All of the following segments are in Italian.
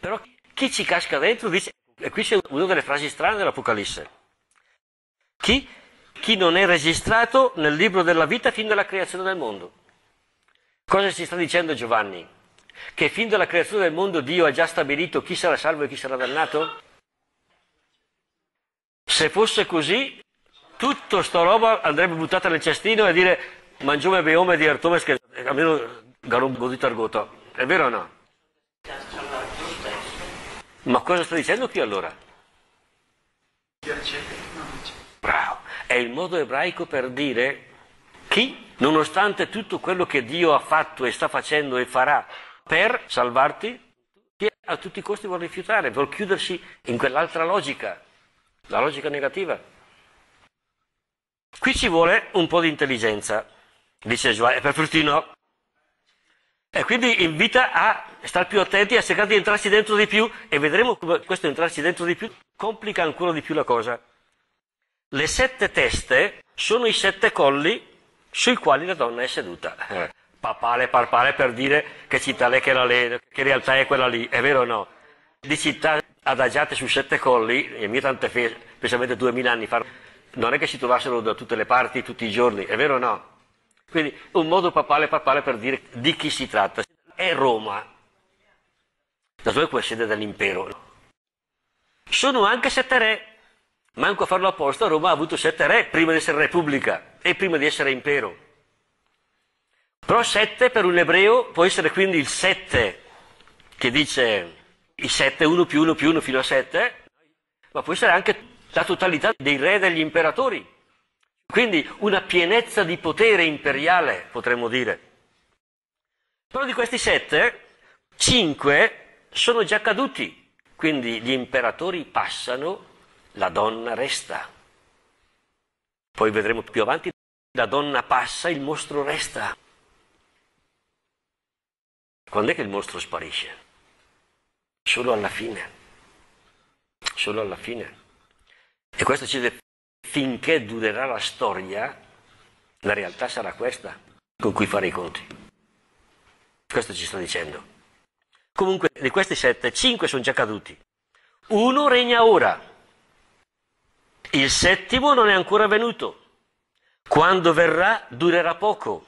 Però chi ci casca dentro dice, e qui c'è una delle frasi strane dell'Apocalisse, chi, chi non è registrato nel libro della vita fin dalla creazione del mondo. Cosa ci sta dicendo Giovanni? Che fin dalla creazione del mondo Dio ha già stabilito chi sarà salvo e chi sarà dannato? Se fosse così, tutta sta roba andrebbe buttata nel cestino e dire mangiume beome di artomes che almeno garum godito argota. È vero o no? Ma cosa sto dicendo qui allora? Bravo, è il modo ebraico per dire chi, nonostante tutto quello che Dio ha fatto e sta facendo e farà per salvarti, a tutti i costi vuol rifiutare, vuol chiudersi in quell'altra logica, la logica negativa. Qui ci vuole un po' di intelligenza, dice e per fortuna e quindi invita a stare più attenti, a cercare di entrarci dentro di più e vedremo come questo entrarci dentro di più complica ancora di più la cosa. Le sette teste sono i sette colli sui quali la donna è seduta. Eh, papale, parpale per dire che città è quella lì, che realtà è quella lì, è vero o no? Di città adagiate su sette colli, e mie tante fese, specialmente duemila anni fa, non è che si trovassero da tutte le parti tutti i giorni, è vero o no? Quindi un modo papale papale per dire di chi si tratta. È Roma, naturalmente come sede dell'impero. Sono anche sette re, manco a farlo apposta, Roma ha avuto sette re prima di essere repubblica e prima di essere impero. Però sette per un ebreo può essere quindi il sette, che dice i sette, uno più uno più uno fino a sette, ma può essere anche la totalità dei re e degli imperatori. Quindi una pienezza di potere imperiale, potremmo dire. Però di questi sette, cinque sono già caduti, quindi gli imperatori passano, la donna resta. Poi vedremo più avanti, la donna passa, il mostro resta. Quando è che il mostro sparisce? Solo alla fine. Solo alla fine. E questo ci deve finché durerà la storia, la realtà sarà questa con cui fare i conti. Questo ci sto dicendo. Comunque, di questi sette, cinque sono già caduti. Uno regna ora. Il settimo non è ancora venuto. Quando verrà durerà poco.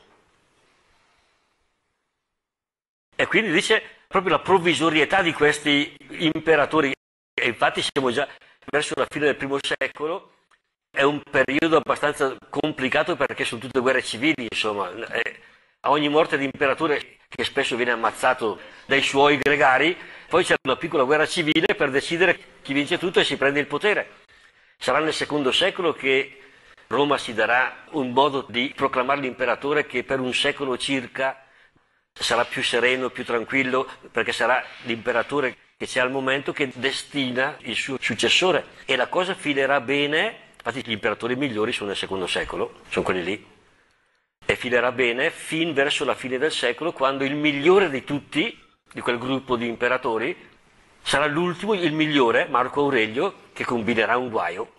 E quindi dice proprio la provvisorietà di questi imperatori. E infatti siamo già verso la fine del primo secolo è un periodo abbastanza complicato perché sono tutte guerre civili, insomma. Eh, a ogni morte di imperatore, che spesso viene ammazzato dai suoi gregari, poi c'è una piccola guerra civile per decidere chi vince tutto e si prende il potere. Sarà nel secondo secolo che Roma si darà un modo di proclamare l'imperatore che per un secolo circa sarà più sereno, più tranquillo, perché sarà l'imperatore che c'è al momento che destina il suo successore. E la cosa filerà bene Infatti gli imperatori migliori sono nel secondo secolo, sono quelli lì. E filerà bene fin verso la fine del secolo, quando il migliore di tutti, di quel gruppo di imperatori, sarà l'ultimo, il migliore, Marco Aurelio, che combinerà un guaio.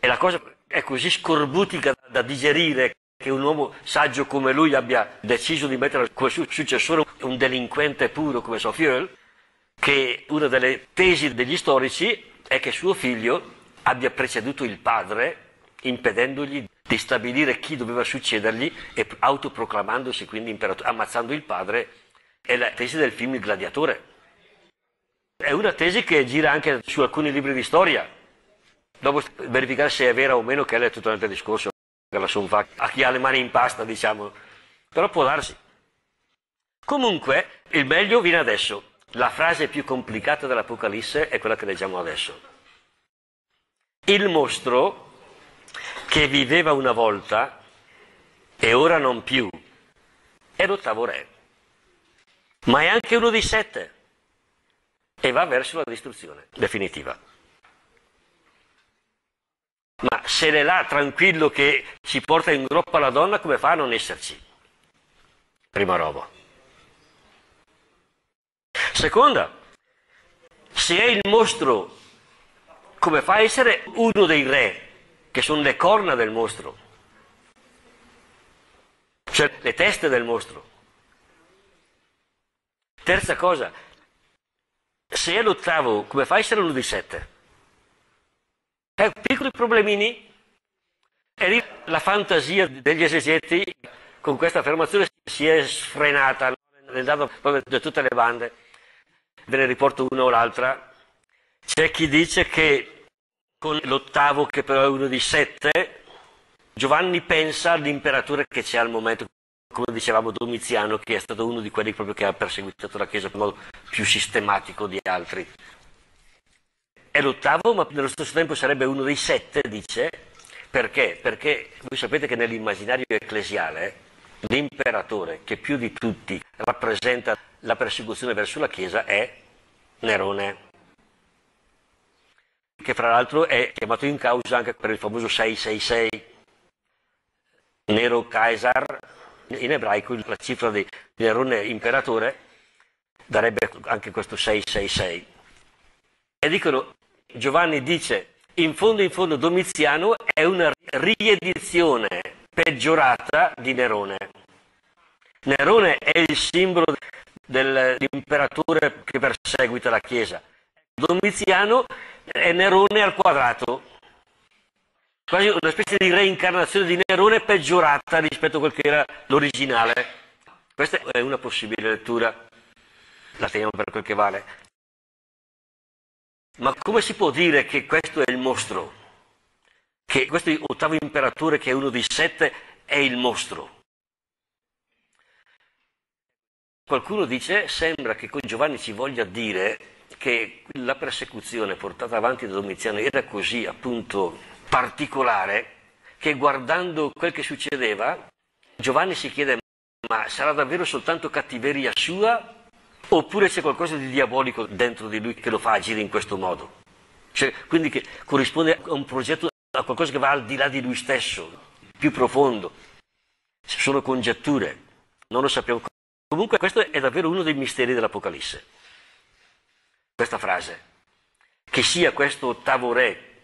E la cosa è così scorbutica da digerire che un uomo saggio come lui abbia deciso di mettere come successore un delinquente puro come Sofiol, che una delle tesi degli storici è che suo figlio abbia preceduto il padre impedendogli di stabilire chi doveva succedergli e autoproclamandosi quindi imperatore, ammazzando il padre, è la tesi del film Il gladiatore. È una tesi che gira anche su alcuni libri di storia. Dopo verificare se è vera o meno, che è tutto un altro discorso, la sonfa, a chi ha le mani in pasta, diciamo. Però può darsi. Comunque, il meglio viene adesso. La frase più complicata dell'Apocalisse è quella che leggiamo adesso. Il mostro che viveva una volta e ora non più è l'ottavo re, ma è anche uno dei sette e va verso la distruzione definitiva. Ma se è là tranquillo che ci porta in groppa la donna, come fa a non esserci? Prima roba. Seconda, se è il mostro come fa a essere uno dei re, che sono le corna del mostro, cioè le teste del mostro. Terza cosa, se è l'ottavo, come fa a essere uno dei sette? Eh, piccoli problemini. E lì la fantasia degli esegeti con questa affermazione si è sfrenata, nel dato proprio da tutte le bande, ve ne riporto una o l'altra, c'è chi dice che con l'ottavo, che però è uno di sette, Giovanni pensa all'imperatore che c'è al momento, come dicevamo Domiziano, che è stato uno di quelli proprio che ha perseguitato la Chiesa in modo più sistematico di altri. È l'ottavo, ma nello stesso tempo sarebbe uno dei sette, dice, perché? Perché voi sapete che nell'immaginario ecclesiale l'imperatore che più di tutti rappresenta la persecuzione verso la Chiesa è Nerone che fra l'altro è chiamato in causa anche per il famoso 666. Nero Caesar, in ebraico la cifra di Nerone imperatore darebbe anche questo 666. E dicono, Giovanni dice, in fondo in fondo Domiziano è una riedizione peggiorata di Nerone. Nerone è il simbolo dell'imperatore che perseguita la Chiesa. Domiziano è Nerone al quadrato, quasi una specie di reincarnazione di Nerone peggiorata rispetto a quel che era l'originale. Questa è una possibile lettura, la teniamo per quel che vale. Ma come si può dire che questo è il mostro? Che questo ottavo imperatore, che è uno dei sette, è il mostro? Qualcuno dice, sembra che con Giovanni ci voglia dire che la persecuzione portata avanti da Domiziano era così appunto particolare che guardando quel che succedeva Giovanni si chiede ma sarà davvero soltanto cattiveria sua oppure c'è qualcosa di diabolico dentro di lui che lo fa agire in questo modo? Cioè, quindi che corrisponde a un progetto, a qualcosa che va al di là di lui stesso, più profondo. Sono congetture, non lo sappiamo. Comunque questo è davvero uno dei misteri dell'Apocalisse questa frase, che sia questo ottavo re,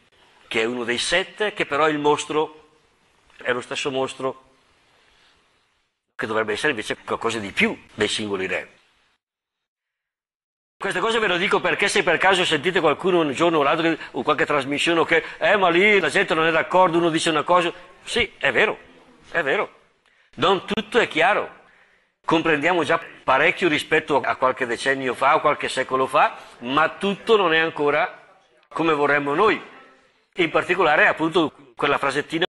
che è uno dei sette, che però il mostro è lo stesso mostro, che dovrebbe essere invece qualcosa di più dei singoli re. Queste cose ve lo dico perché se per caso sentite qualcuno un giorno o l'altro o qualche trasmissione che eh ma lì la gente non è d'accordo, uno dice una cosa, sì, è vero, è vero. Non tutto è chiaro comprendiamo già parecchio rispetto a qualche decennio fa o qualche secolo fa, ma tutto non è ancora come vorremmo noi. In particolare appunto quella frasettina